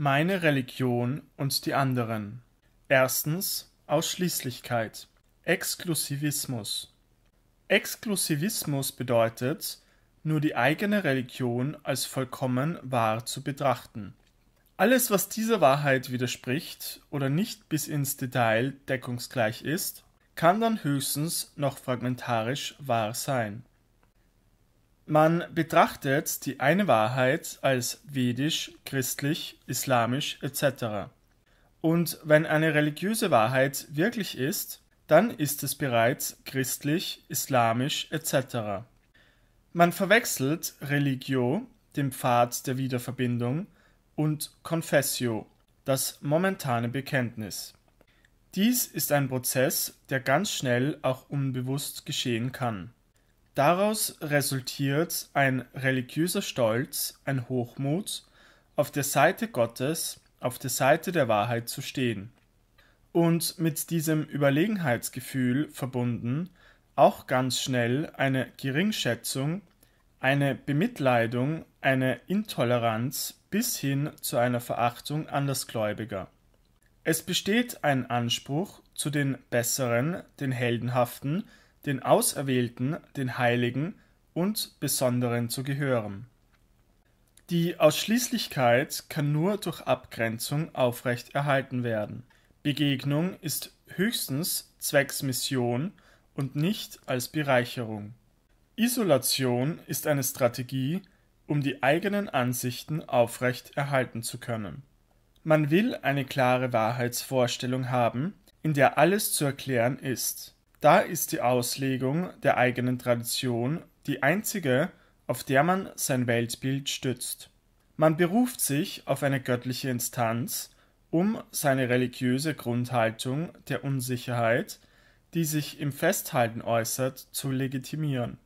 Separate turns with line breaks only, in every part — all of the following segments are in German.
Meine Religion und die anderen. Erstens Ausschließlichkeit. Exklusivismus. Exklusivismus bedeutet, nur die eigene Religion als vollkommen wahr zu betrachten. Alles, was dieser Wahrheit widerspricht oder nicht bis ins Detail deckungsgleich ist, kann dann höchstens noch fragmentarisch wahr sein. Man betrachtet die eine Wahrheit als vedisch, christlich, islamisch etc. Und wenn eine religiöse Wahrheit wirklich ist, dann ist es bereits christlich, islamisch etc. Man verwechselt Religio, dem Pfad der Wiederverbindung, und Confessio, das momentane Bekenntnis. Dies ist ein Prozess, der ganz schnell auch unbewusst geschehen kann. Daraus resultiert ein religiöser Stolz, ein Hochmut, auf der Seite Gottes, auf der Seite der Wahrheit zu stehen. Und mit diesem Überlegenheitsgefühl verbunden auch ganz schnell eine Geringschätzung, eine Bemitleidung, eine Intoleranz bis hin zu einer Verachtung Andersgläubiger. Es besteht ein Anspruch, zu den Besseren, den Heldenhaften, den Auserwählten, den Heiligen und Besonderen zu gehören. Die Ausschließlichkeit kann nur durch Abgrenzung aufrecht erhalten werden. Begegnung ist höchstens zwecks Mission und nicht als Bereicherung. Isolation ist eine Strategie, um die eigenen Ansichten aufrecht erhalten zu können. Man will eine klare Wahrheitsvorstellung haben, in der alles zu erklären ist. Da ist die Auslegung der eigenen Tradition die einzige, auf der man sein Weltbild stützt. Man beruft sich auf eine göttliche Instanz, um seine religiöse Grundhaltung der Unsicherheit, die sich im Festhalten äußert, zu legitimieren.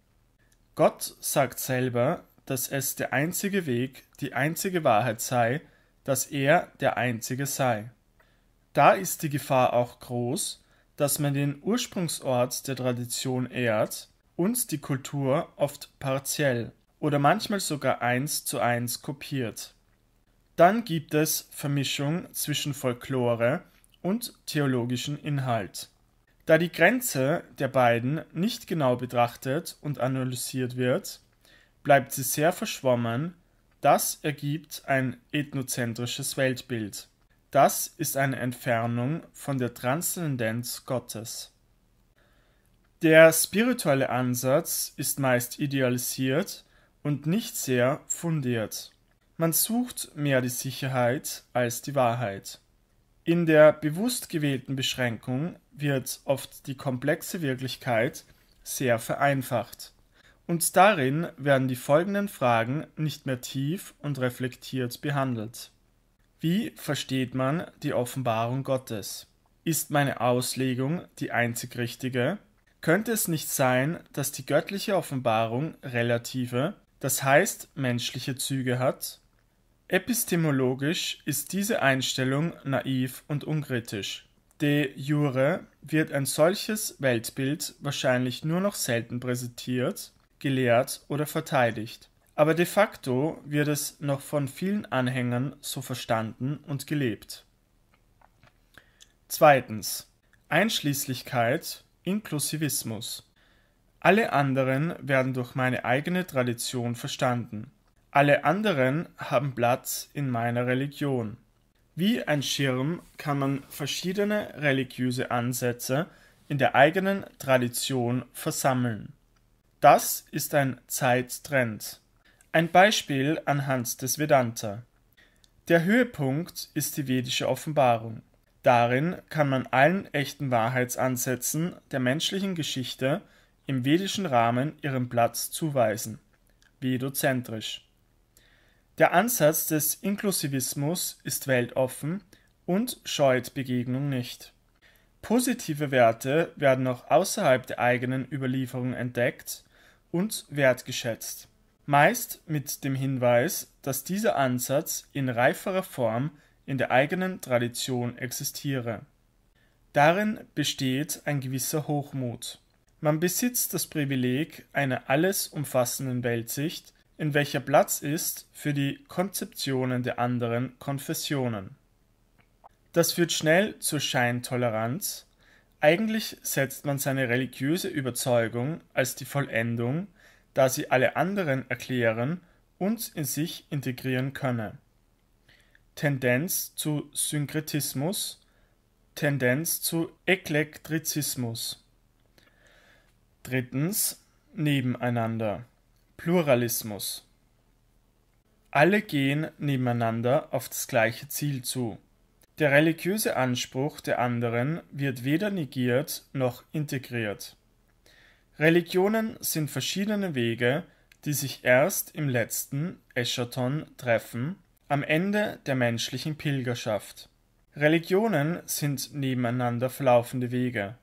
Gott sagt selber, dass es der einzige Weg, die einzige Wahrheit sei, dass er der einzige sei. Da ist die Gefahr auch groß, dass man den Ursprungsort der Tradition ehrt und die Kultur oft partiell oder manchmal sogar eins zu eins kopiert. Dann gibt es Vermischung zwischen Folklore und theologischen Inhalt. Da die Grenze der beiden nicht genau betrachtet und analysiert wird, bleibt sie sehr verschwommen, das ergibt ein ethnozentrisches Weltbild. Das ist eine Entfernung von der Transzendenz Gottes. Der spirituelle Ansatz ist meist idealisiert und nicht sehr fundiert. Man sucht mehr die Sicherheit als die Wahrheit. In der bewusst gewählten Beschränkung wird oft die komplexe Wirklichkeit sehr vereinfacht. Und darin werden die folgenden Fragen nicht mehr tief und reflektiert behandelt. Wie versteht man die Offenbarung Gottes? Ist meine Auslegung die einzig richtige? Könnte es nicht sein, dass die göttliche Offenbarung relative, das heißt menschliche Züge hat? Epistemologisch ist diese Einstellung naiv und unkritisch. De jure wird ein solches Weltbild wahrscheinlich nur noch selten präsentiert, gelehrt oder verteidigt aber de facto wird es noch von vielen Anhängern so verstanden und gelebt. Zweitens. Einschließlichkeit, Inklusivismus. Alle anderen werden durch meine eigene Tradition verstanden. Alle anderen haben Platz in meiner Religion. Wie ein Schirm kann man verschiedene religiöse Ansätze in der eigenen Tradition versammeln. Das ist ein Zeittrend. Ein Beispiel anhand des Vedanta. Der Höhepunkt ist die vedische Offenbarung. Darin kann man allen echten Wahrheitsansätzen der menschlichen Geschichte im vedischen Rahmen ihren Platz zuweisen. Vedozentrisch. Der Ansatz des Inklusivismus ist weltoffen und scheut Begegnung nicht. Positive Werte werden auch außerhalb der eigenen Überlieferung entdeckt und wertgeschätzt meist mit dem Hinweis, dass dieser Ansatz in reiferer Form in der eigenen Tradition existiere. Darin besteht ein gewisser Hochmut. Man besitzt das Privileg einer alles umfassenden Weltsicht, in welcher Platz ist für die Konzeptionen der anderen Konfessionen. Das führt schnell zur Scheintoleranz. Eigentlich setzt man seine religiöse Überzeugung als die Vollendung da sie alle anderen erklären und in sich integrieren könne. Tendenz zu Synkretismus, Tendenz zu Eklektrizismus. Drittens nebeneinander Pluralismus. Alle gehen nebeneinander auf das gleiche Ziel zu. Der religiöse Anspruch der anderen wird weder negiert noch integriert. Religionen sind verschiedene Wege, die sich erst im letzten Eschaton treffen, am Ende der menschlichen Pilgerschaft. Religionen sind nebeneinander verlaufende Wege.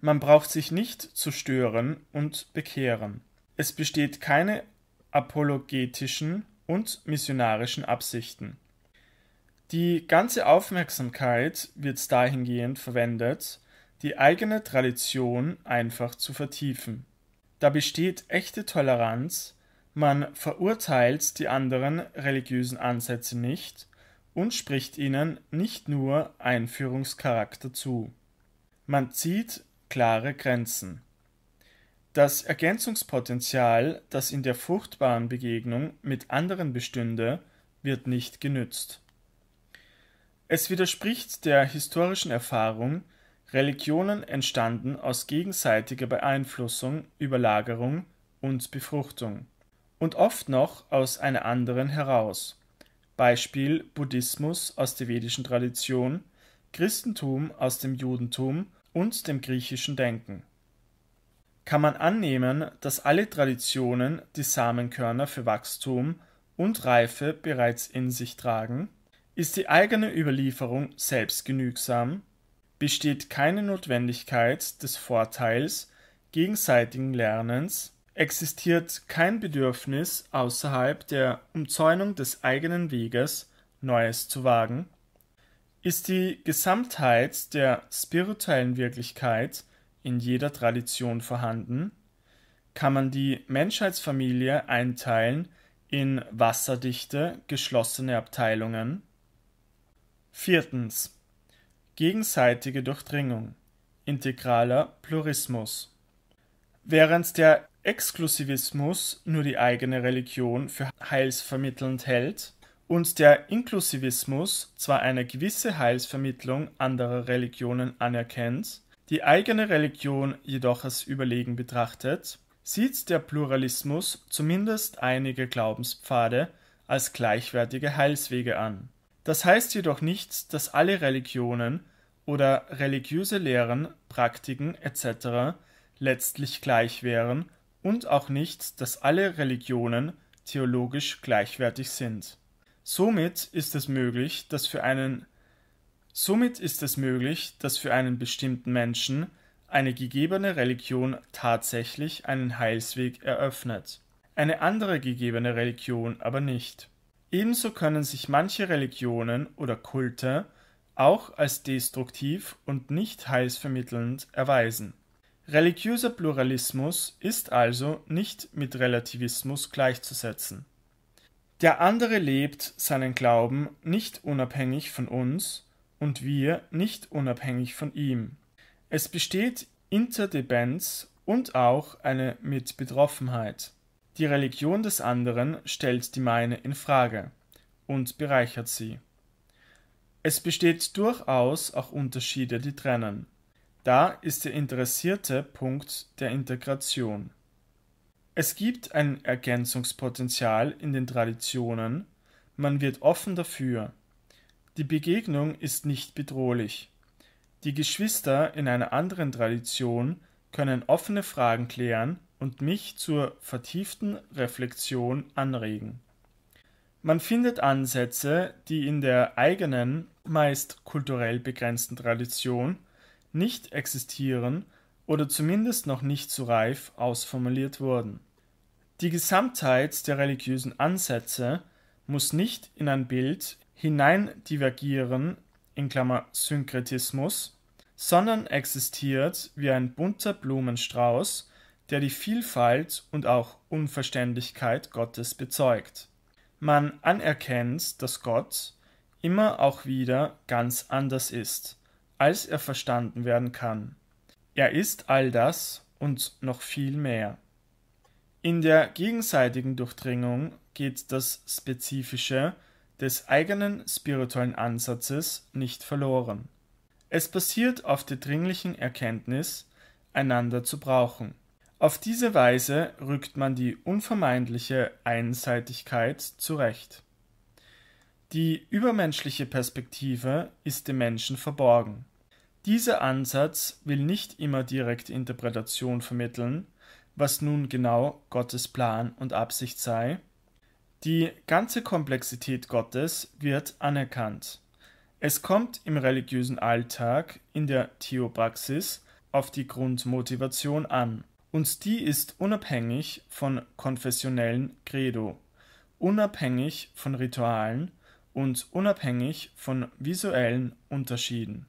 Man braucht sich nicht zu stören und bekehren. Es besteht keine apologetischen und missionarischen Absichten. Die ganze Aufmerksamkeit wird dahingehend verwendet, die eigene Tradition einfach zu vertiefen. Da besteht echte Toleranz, man verurteilt die anderen religiösen Ansätze nicht und spricht ihnen nicht nur Einführungscharakter zu. Man zieht klare Grenzen. Das Ergänzungspotenzial, das in der fruchtbaren Begegnung mit anderen bestünde, wird nicht genützt. Es widerspricht der historischen Erfahrung, Religionen entstanden aus gegenseitiger Beeinflussung, Überlagerung und Befruchtung. Und oft noch aus einer anderen heraus. Beispiel Buddhismus aus der vedischen Tradition, Christentum aus dem Judentum und dem griechischen Denken. Kann man annehmen, dass alle Traditionen die Samenkörner für Wachstum und Reife bereits in sich tragen? Ist die eigene Überlieferung selbstgenügsam? besteht keine Notwendigkeit des Vorteils gegenseitigen Lernens, existiert kein Bedürfnis außerhalb der Umzäunung des eigenen Weges, Neues zu wagen, ist die Gesamtheit der spirituellen Wirklichkeit in jeder Tradition vorhanden, kann man die Menschheitsfamilie einteilen in wasserdichte, geschlossene Abteilungen. Viertens gegenseitige Durchdringung, integraler Plurismus. Während der Exklusivismus nur die eigene Religion für heilsvermittelnd hält und der Inklusivismus zwar eine gewisse Heilsvermittlung anderer Religionen anerkennt, die eigene Religion jedoch als überlegen betrachtet, sieht der Pluralismus zumindest einige Glaubenspfade als gleichwertige Heilswege an das heißt jedoch nicht, dass alle Religionen oder religiöse Lehren, Praktiken etc. letztlich gleich wären und auch nicht, dass alle Religionen theologisch gleichwertig sind. Somit ist es möglich, dass für einen Somit ist es möglich, dass für einen bestimmten Menschen eine gegebene Religion tatsächlich einen Heilsweg eröffnet, eine andere gegebene Religion aber nicht. Ebenso können sich manche Religionen oder Kulte auch als destruktiv und nicht heilsvermittelnd erweisen. Religiöser Pluralismus ist also nicht mit Relativismus gleichzusetzen. Der andere lebt seinen Glauben nicht unabhängig von uns und wir nicht unabhängig von ihm. Es besteht Interdependenz und auch eine Mitbetroffenheit. Die Religion des anderen stellt die meine in Frage und bereichert sie. Es besteht durchaus auch Unterschiede, die trennen. Da ist der interessierte Punkt der Integration. Es gibt ein Ergänzungspotenzial in den Traditionen, man wird offen dafür. Die Begegnung ist nicht bedrohlich. Die Geschwister in einer anderen Tradition können offene Fragen klären und mich zur vertieften Reflexion anregen. Man findet Ansätze, die in der eigenen, meist kulturell begrenzten Tradition nicht existieren oder zumindest noch nicht so reif ausformuliert wurden. Die Gesamtheit der religiösen Ansätze muss nicht in ein Bild hineindivergieren, in Klammer Synkretismus, sondern existiert wie ein bunter Blumenstrauß der die Vielfalt und auch Unverständlichkeit Gottes bezeugt. Man anerkennt, dass Gott immer auch wieder ganz anders ist, als er verstanden werden kann. Er ist all das und noch viel mehr. In der gegenseitigen Durchdringung geht das Spezifische des eigenen spirituellen Ansatzes nicht verloren. Es basiert auf der dringlichen Erkenntnis, einander zu brauchen. Auf diese Weise rückt man die unvermeidliche Einseitigkeit zurecht. Die übermenschliche Perspektive ist dem Menschen verborgen. Dieser Ansatz will nicht immer direkte Interpretation vermitteln, was nun genau Gottes Plan und Absicht sei. Die ganze Komplexität Gottes wird anerkannt. Es kommt im religiösen Alltag, in der Theopraxis, auf die Grundmotivation an. Und die ist unabhängig von konfessionellen Credo, unabhängig von Ritualen und unabhängig von visuellen Unterschieden